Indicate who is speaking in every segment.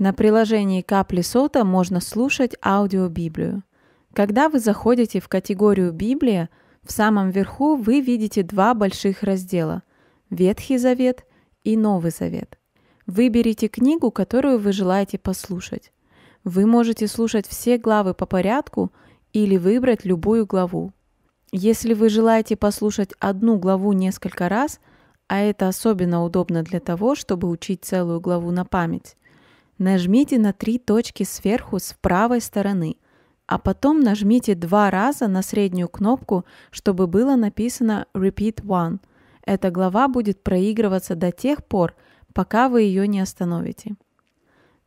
Speaker 1: На приложении «Капли сота» можно слушать аудиобиблию. Когда вы заходите в категорию «Библия», в самом верху вы видите два больших раздела – Ветхий Завет и Новый Завет. Выберите книгу, которую вы желаете послушать. Вы можете слушать все главы по порядку или выбрать любую главу. Если вы желаете послушать одну главу несколько раз, а это особенно удобно для того, чтобы учить целую главу на память, Нажмите на три точки сверху с правой стороны, а потом нажмите два раза на среднюю кнопку, чтобы было написано «Repeat One». Эта глава будет проигрываться до тех пор, пока вы ее не остановите.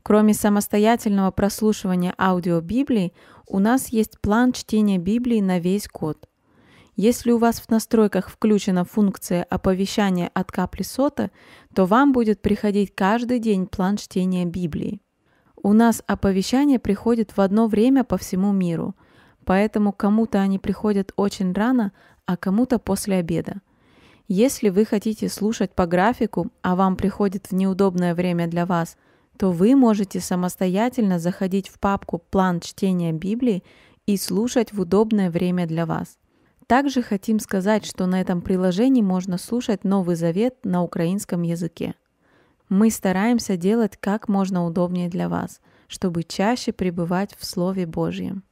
Speaker 1: Кроме самостоятельного прослушивания аудиобиблии, у нас есть план чтения Библии на весь год – если у вас в настройках включена функция оповещания от капли сота, то вам будет приходить каждый день план чтения Библии. У нас оповещания приходят в одно время по всему миру, поэтому кому-то они приходят очень рано, а кому-то после обеда. Если вы хотите слушать по графику, а вам приходит в неудобное время для вас, то вы можете самостоятельно заходить в папку «План чтения Библии» и слушать в удобное время для вас. Также хотим сказать, что на этом приложении можно слушать Новый Завет на украинском языке. Мы стараемся делать как можно удобнее для вас, чтобы чаще пребывать в Слове Божьем.